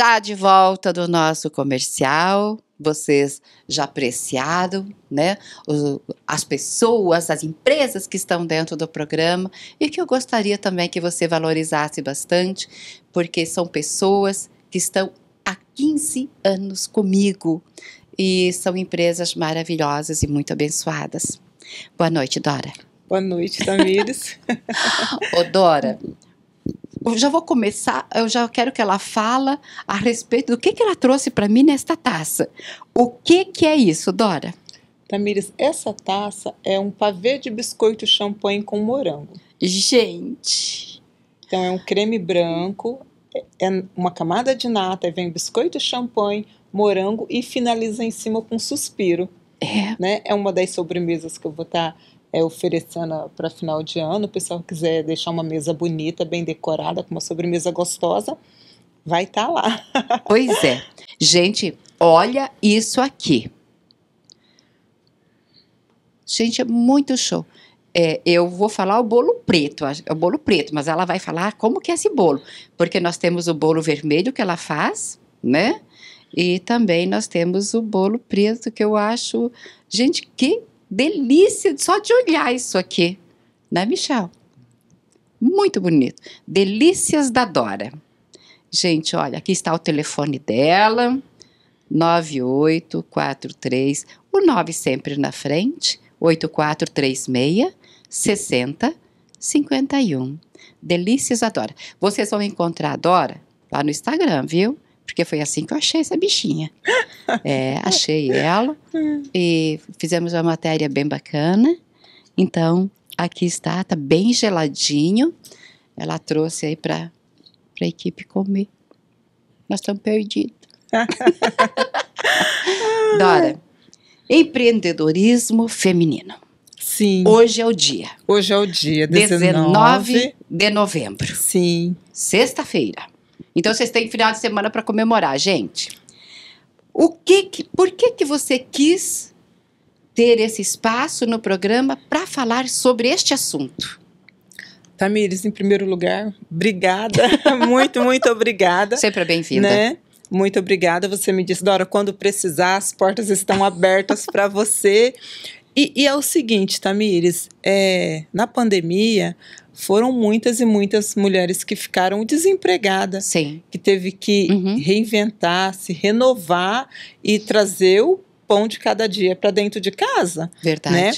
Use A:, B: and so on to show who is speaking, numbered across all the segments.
A: já de volta do nosso comercial. Vocês já apreciaram, né? As pessoas, as empresas que estão dentro do programa e que eu gostaria também que você valorizasse bastante, porque são pessoas que estão há 15 anos comigo e são empresas maravilhosas e muito abençoadas. Boa noite, Dora. Boa
B: noite, Tamires.
A: Ô, Dora, eu já vou começar, eu já quero que ela fala a respeito do que, que ela trouxe para mim nesta taça. O que, que é isso, Dora?
B: Tamires, essa taça é um pavê de biscoito champanhe com morango. Gente! Então é um creme branco, é, é uma camada de nata, vem biscoito champanhe, morango e finaliza em cima com um suspiro. É. Né? É uma das sobremesas que eu vou estar tá é, oferecendo para final de ano. O pessoal quiser deixar uma mesa bonita, bem decorada, com uma sobremesa gostosa, vai estar tá lá.
A: pois é. Gente, olha isso aqui. Gente, é muito show. É, eu vou falar o bolo preto, é o bolo preto, mas ela vai falar como que é esse bolo, porque nós temos o bolo vermelho que ela faz, né? E também nós temos o bolo preto que eu acho, gente, que delícia só de olhar isso aqui, né, Michel? Muito bonito. Delícias da Dora. Gente, olha, aqui está o telefone dela, 9843, o 9 sempre na frente, 8436 6051. Delícias da Dora. Vocês vão encontrar a Dora lá no Instagram, viu? porque foi assim que eu achei essa bichinha. É, achei ela e fizemos uma matéria bem bacana. Então, aqui está, está bem geladinho. Ela trouxe aí para a equipe comer. Nós estamos perdidos. Dora, empreendedorismo feminino. Sim. Hoje é o dia.
B: Hoje é o dia, 19, 19
A: de novembro. Sim. Sexta-feira. Então vocês têm final de semana para comemorar, gente. O que, que por que que você quis ter esse espaço no programa para falar sobre este assunto? Tamires, em primeiro lugar, obrigada, muito, muito obrigada. Sempre bem-vinda. Né?
B: Muito obrigada. Você me disse, Dora, quando precisar, as portas estão abertas para você. E, e é o seguinte, Tamires, é, na pandemia foram muitas e muitas mulheres que ficaram desempregadas, Sim. que teve que uhum. reinventar, se renovar e trazer o pão de cada dia para dentro de casa. Né? Verdade. Né?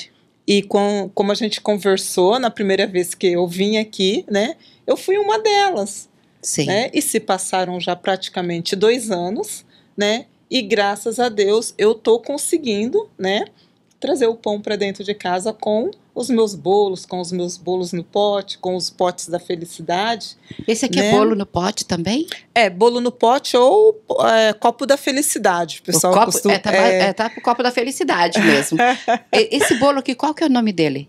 B: E com, como a gente conversou na primeira vez que eu vim aqui, né? Eu fui uma delas. Sim. Né? E se passaram já praticamente dois anos, né? E graças a Deus eu tô conseguindo, né? trazer o pão para dentro de casa com os meus bolos, com os meus bolos no pote, com os potes da felicidade. Esse aqui é né? é bolo no
A: pote também?
B: É, bolo no pote ou é, copo da felicidade, pessoal. O copo, costuma, é, tá, é... é, tá copo da felicidade mesmo.
A: Esse bolo aqui, qual que é o nome dele?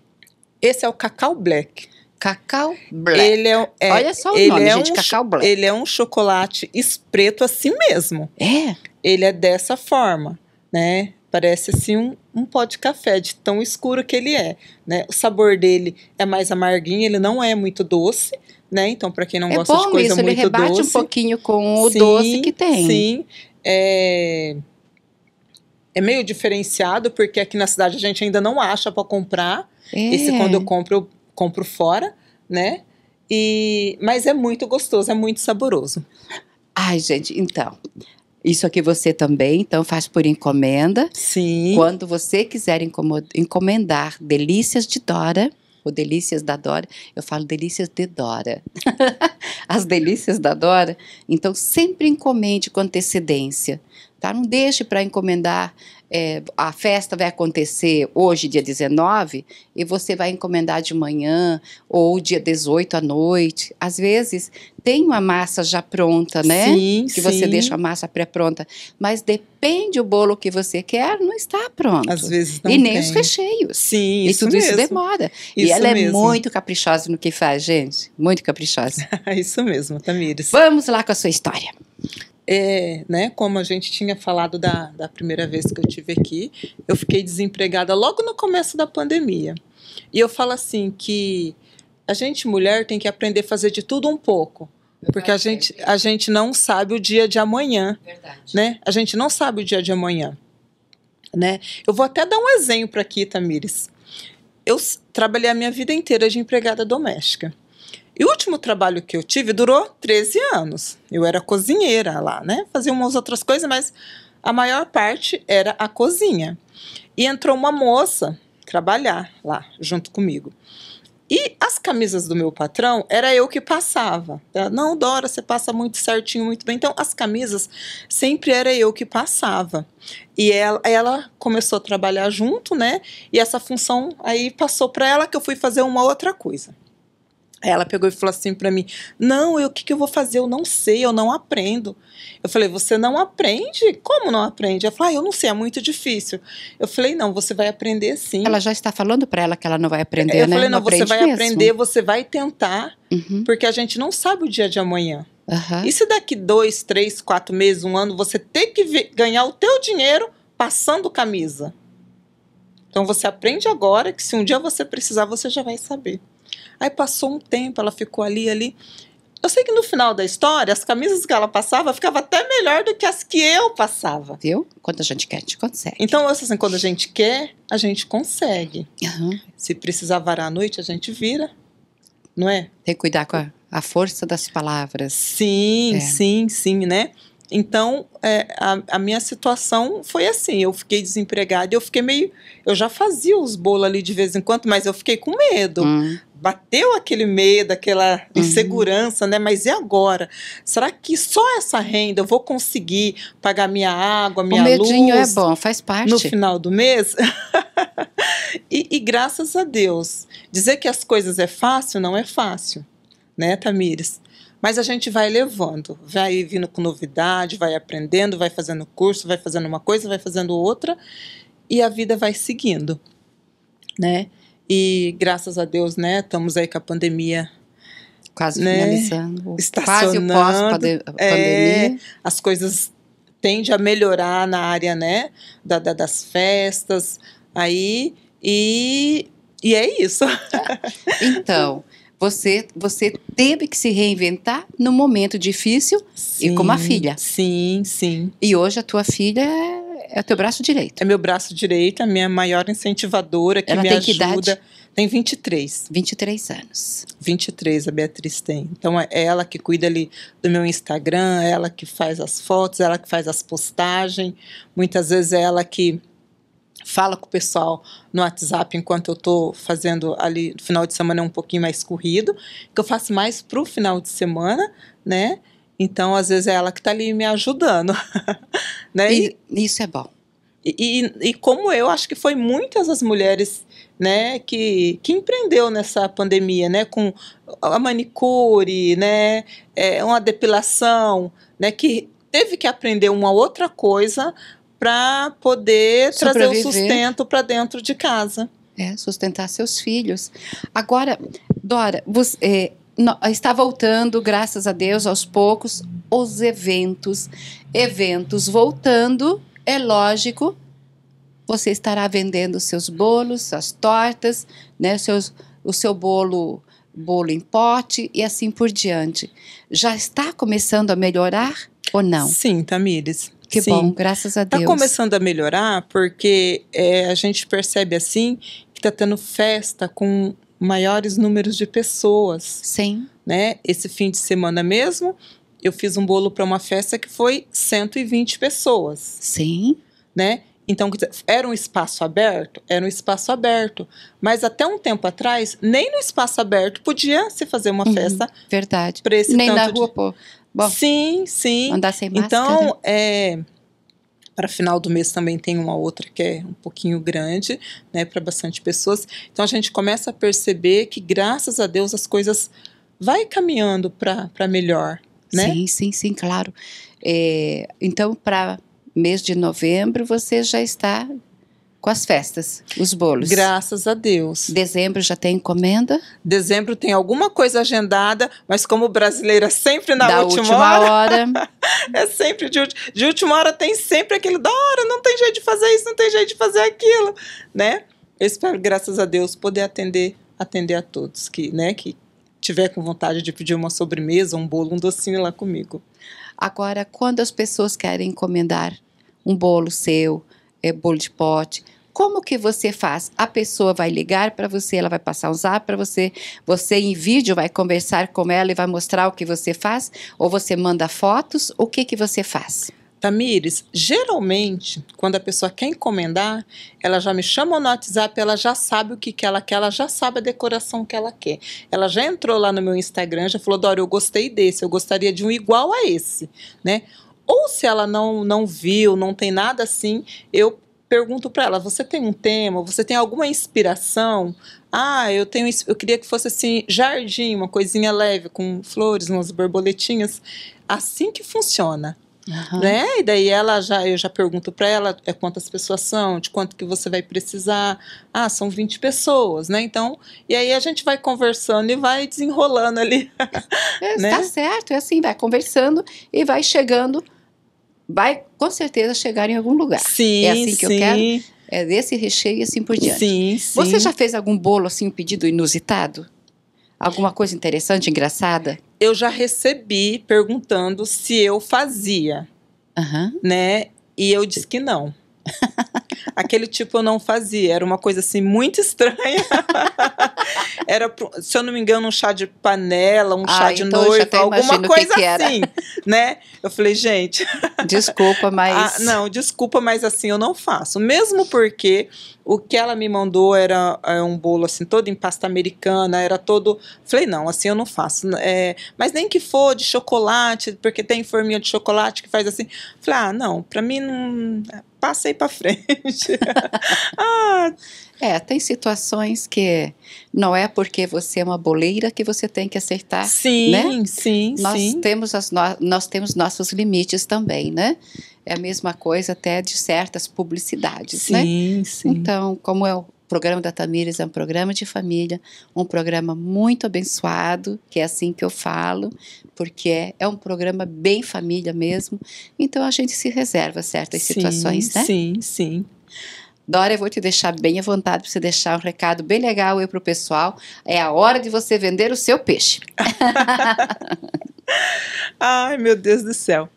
A: Esse é o Cacau Black. Cacau Black. Ele é, é, Olha só o ele nome, é gente, um, Cacau Black.
B: Ele é um chocolate espreto assim mesmo. É? Ele é dessa forma, né? Parece assim um, um pó de café, de tão escuro que ele é. Né? O sabor dele é mais amarguinho, ele não é muito doce, né? Então, para quem não é gosta de coisa isso, muito ele rebate doce, um
A: pouquinho com o sim, doce que tem. Sim.
B: É... é meio diferenciado, porque aqui na cidade a gente ainda não acha para comprar. É. Esse quando eu compro, eu compro fora, né? E, mas é muito gostoso, é muito saboroso.
A: Ai, gente, então. Isso aqui você também, então faz por encomenda. Sim. Quando você quiser encomendar delícias de Dora, ou delícias da Dora, eu falo delícias de Dora. As delícias da Dora, então sempre encomende com antecedência. Tá? Não deixe para encomendar. É, a festa vai acontecer hoje, dia 19, e você vai encomendar de manhã ou dia 18 à noite. Às vezes tem uma massa já pronta, né? Sim, que sim. você deixa a massa pré-pronta. Mas depende o bolo que você quer, não está pronto. Às vezes não E nem tem. os recheios. Sim, e tudo mesmo. isso demora. Isso e ela é mesmo. é muito caprichosa no que faz, gente. Muito caprichosa. isso mesmo, Tamires. Vamos lá com a sua história
B: é, né, como a gente tinha falado da, da primeira vez que eu tive aqui, eu fiquei desempregada logo no começo da pandemia. E eu falo assim que a gente mulher tem que aprender a fazer de tudo um pouco. Porque a gente, é a gente não sabe o dia de amanhã. Verdade. Né? A gente não sabe o dia de amanhã. Né? Eu vou até dar um exemplo aqui, Tamires. Eu trabalhei a minha vida inteira de empregada doméstica. E o último trabalho que eu tive durou 13 anos. Eu era cozinheira lá, né? Fazia umas outras coisas, mas a maior parte era a cozinha. E entrou uma moça trabalhar lá junto comigo. E as camisas do meu patrão era eu que passava. Ela, Não, Dora, você passa muito certinho, muito bem. Então, as camisas sempre era eu que passava. E ela, ela começou a trabalhar junto, né? E essa função aí passou para ela que eu fui fazer uma outra coisa. Ela pegou e falou assim para mim: Não, o que, que eu vou fazer? Eu não sei, eu não aprendo. Eu falei: Você não aprende? Como não aprende? Ela falou: ah, Eu não sei, é muito difícil. Eu falei: Não, você
A: vai aprender sim. Ela já está falando para ela que ela não vai aprender, eu né? Eu falei: Não, não você vai mesmo. aprender,
B: você vai tentar, uhum. porque a gente não sabe o dia de amanhã. Uhum. E se daqui dois, três, quatro meses, um ano, você tem que ganhar o teu dinheiro passando camisa? Então você aprende agora que se um dia você precisar, você já vai saber. Aí passou um tempo, ela ficou ali, ali. Eu sei que no final da história, as camisas que ela passava ficavam até melhor do que as que eu passava.
A: Viu? Quando a gente quer, a gente consegue.
B: Então, assim, quando a gente quer, a gente consegue. Uhum. Se precisar varar à noite, a gente vira. Não é?
A: Tem que cuidar com a,
B: a força das palavras. Sim, é. sim, sim, né? Então, é, a, a, minha situação foi assim: eu fiquei desempregada, eu fiquei meio. Eu já fazia os bolos ali de vez em quando, mas eu fiquei com medo. Hum. Bateu aquele medo, aquela uhum. insegurança, uhum. né? Mas e agora? Será que só essa renda eu vou conseguir pagar minha água, minha luz? O medinho é luz, é bom,
A: faz parte. No final
B: do mês? e, e graças a Deus. Dizer que as coisas é fácil, não é fácil né, Tamires? Mas a gente vai levando, vai vindo com novidade, vai aprendendo, vai fazendo curso, vai fazendo uma coisa, vai fazendo outra, e a vida vai seguindo, né? E graças a Deus, né, estamos aí com a pandemia
A: quase né? finalizando, quase o pós-pandemia. É,
B: as coisas tendem a melhorar na área, né, da, da, das festas,
A: aí, e, e é isso. Então, você, você teve que se reinventar num momento difícil sim, e com a filha. Sim, sim. E hoje a tua filha é, é o teu braço direito.
B: É meu braço direito, a minha maior incentivadora, que Ela me tem ajuda. Que idade? Tem 23. 23 anos. 23 a Beatriz tem. Então é ela que cuida ali do meu Instagram, é ela que faz as fotos, é ela que faz as postagens. Muitas vezes é ela que fala com o pessoal no WhatsApp enquanto eu estou fazendo ali, final de semana é um pouquinho mais corrido, que eu faço mais pro final de semana, né? Então, às vezes é ela que está ali me ajudando, né? E, isso é bom. E, e, e, como eu, acho que foi muitas as mulheres, né, que, que empreendeu nessa pandemia, né, com a manicure, né, é, uma depilação, né, que teve que aprender uma outra coisa para poder Sobreviver. trazer o sustento
A: para dentro de casa. É, sustentar seus filhos. Agora, Dora, você, é, no, está voltando, graças a Deus, aos poucos, os eventos. Eventos voltando, é lógico, você estará vendendo seus bolos, as tortas, né, seus, o seu bolo bolo em pote e assim por diante. Já está começando a melhorar ou não? Sim, Tamires. Que Sim. bom, graças a tá Deus. Está começando
B: a melhorar porque é, a gente percebe assim que está tendo festa com maiores números de pessoas. Sim. Né? Esse fim de semana mesmo, eu fiz um bolo para uma festa que foi 120 pessoas. Sim. Né? Então, era um espaço aberto? Era um espaço aberto. Mas até um tempo atrás, nem no espaço aberto podia se
A: fazer uma uhum. festa. Uhum, verdade. esse nem na rua, de... pô. Bom, sim, sim. Andar sem máscara. Então,
B: né? é, para final do mês também tem uma outra que é um pouquinho grande, né, para bastante pessoas. Então a gente começa a perceber que graças a Deus as coisas
A: vai caminhando para melhor, né? Sim, sim, sim, claro. É, então para mês de novembro você já está com as festas, os bolos. Graças a Deus. Dezembro já tem encomenda? Dezembro tem alguma
B: coisa agendada, mas como brasileira é sempre na da última, última hora. hora. é sempre de, de última hora tem sempre aquilo da hora, não tem jeito de fazer isso, não tem jeito de fazer aquilo, né? Eu espero, graças a Deus, poder atender atender a todos que, né, que
A: tiver com vontade de pedir uma sobremesa, um bolo, um docinho lá comigo. Agora, quando as pessoas querem encomendar um bolo seu, é, bolo de pote. Como que você faz? A pessoa vai ligar para você, ela vai passar um zap para você, você em vídeo vai conversar com ela e vai mostrar o que você faz, ou você manda fotos, o que que você faz?
B: Tamires, geralmente, quando a pessoa quer encomendar, ela já me chama no WhatsApp, ela já sabe o que, que ela quer, ela já sabe a decoração que ela quer. Ela já entrou lá no meu Instagram, já falou, Dora, eu gostei desse, eu gostaria de um igual a esse, né? Ou se ela não, não viu, não tem nada assim, eu pergunto para ela: você tem um tema? Você tem alguma inspiração? Ah, eu tenho, eu queria que fosse assim jardim, uma coisinha leve com flores, umas borboletinhas. Assim que funciona. Uhum. Né? E daí ela já, eu já pergunto para ela é quantas pessoas são, de quanto que você vai precisar. Ah, são 20 pessoas, né? Então, e aí a gente vai conversando e vai desenrolando ali.
A: É, né? Tá certo, é assim, vai conversando e vai chegando vai com certeza chegar em algum lugar. É sim, é assim que sim. eu quero. É desse recheio e assim por diante. Sim, sim. Você já fez algum bolo assim, um pedido inusitado? Alguma coisa interessante, engraçada?
B: Eu já recebi perguntando se eu fazia, uhum. né? E eu disse que não. Aquele tipo eu não fazia, era uma coisa assim muito estranha. era, se eu não me engano, um chá de panela, um ah, chá de então noiva, alguma coisa que que assim, né? Eu falei, gente,
A: desculpa, ah, mas ah, não,
B: desculpa, mas assim eu não faço. Mesmo porque o que ela me mandou era é, um bolo assim todo em pasta americana, era todo, falei, não, assim eu não faço. Né? É, mas nem que for de chocolate, porque tem forminha de chocolate que faz assim. Falei, ah, não, para mim não passa aí para frente.
A: ah. É, tem situações que não é porque você é uma boleira que você tem que aceitar. Sim, né? sim, nós sim. Temos as no, nós temos nossos limites também, né? É a mesma coisa até de certas publicidades, sim, né? Sim, sim. Então, como é programa da Tamires é um programa de família, um programa muito abençoado, que é assim que eu falo, porque é, é um programa bem família mesmo. Então a gente se reserva certas sim, situações, né? Sim, sim. Dora, eu vou te deixar bem à vontade para você deixar um recado bem legal aí para o pessoal. É a hora de você vender o seu peixe.
B: Ai, meu Deus do céu.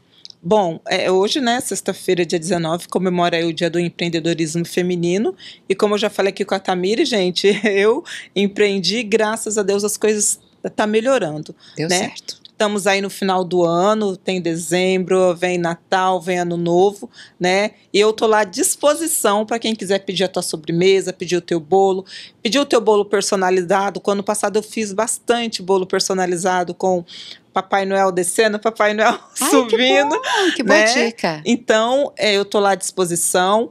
B: Bom, é, hoje, né, sexta-feira, dia 19, comemora o Dia do Empreendedorismo Feminino. E como eu já falei aqui com a Tamiri, gente, eu empreendi, graças a Deus as coisas tá melhorando. Deu né? certo. Estamos aí no final do ano, tem dezembro, vem Natal, vem Ano Novo, né? E eu tô lá à disposição para quem quiser pedir a tua sobremesa, pedir o teu bolo, pedir o teu bolo personalizado. Quando passado eu fiz bastante bolo personalizado com Papai Noel descendo, Papai Noel Ai, subindo. Que, bom, que né? boa dica. Então, é, eu tô lá à disposição.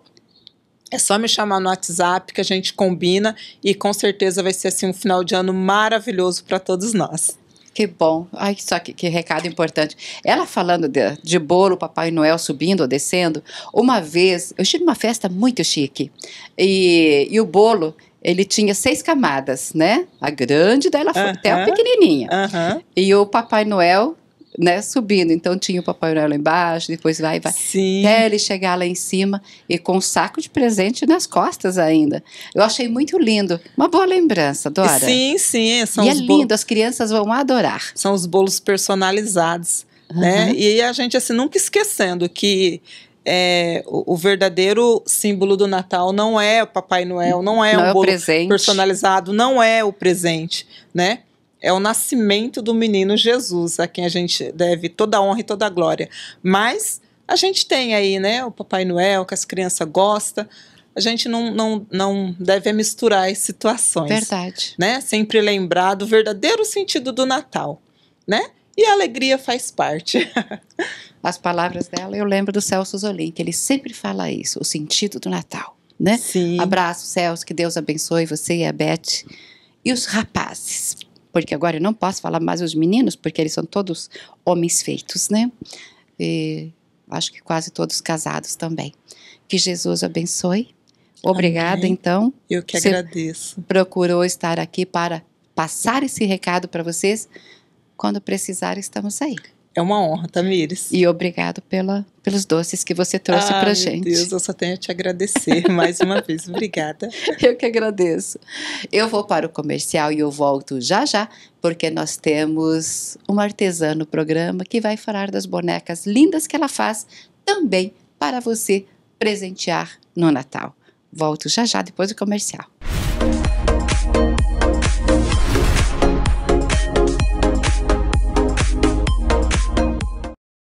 B: É só me chamar no WhatsApp que a gente combina e com certeza vai ser assim um final de ano maravilhoso para todos nós.
A: Que bom. Ai, só que, que recado importante. Ela falando de, de bolo, Papai Noel subindo ou descendo. Uma vez, eu estive numa festa muito chique. E, e o bolo, ele tinha seis camadas, né? A grande, dela foi uh -huh. até a pequenininha. Uh -huh. E o Papai Noel né, subindo. Então tinha o Papai Noel lá embaixo, depois vai, vai. Sim. Até ele chegar lá em cima e com um saco de presente nas costas ainda. Eu achei muito lindo. Uma boa lembrança, Dora. Sim,
B: sim. É, são e é lindo, as crianças vão adorar. São os bolos personalizados. Uhum. Né? E a gente, assim, nunca esquecendo que é, o, o, verdadeiro símbolo do Natal não é o Papai Noel, não é não um é bolo presente. personalizado, não é o presente, né? é o nascimento do menino Jesus, a quem a gente deve toda a honra e toda a glória. Mas a gente tem aí, né, o Papai Noel, que as crianças gostam. A gente não, não, não deve misturar as situações. Verdade. Né? Sempre lembrar do verdadeiro sentido
A: do Natal, né? E a alegria faz parte. as palavras dela, eu lembro do Celso Zolim, que ele sempre fala isso, o sentido do Natal, né? Sim. Abraço, Celso, que Deus abençoe você e a Beth. E os rapazes? porque agora eu não posso falar mais os meninos, porque eles são todos homens feitos, né? E acho que quase todos casados também. Que Jesus abençoe. Obrigada, Amém. então. Eu que Você agradeço. Procurou estar aqui para passar esse recado para vocês. Quando precisar, estamos aí. É
B: uma honra, Tamires.
A: E obrigado pela, pelos doces que você trouxe ah, pra gente. Meu Deus, eu só tenho a te agradecer mais uma vez. Obrigada. Eu que agradeço. Eu vou para o comercial e eu volto já já, porque nós temos uma artesã no programa que vai falar das bonecas lindas que ela faz também para você presentear no Natal. Volto já já depois do comercial.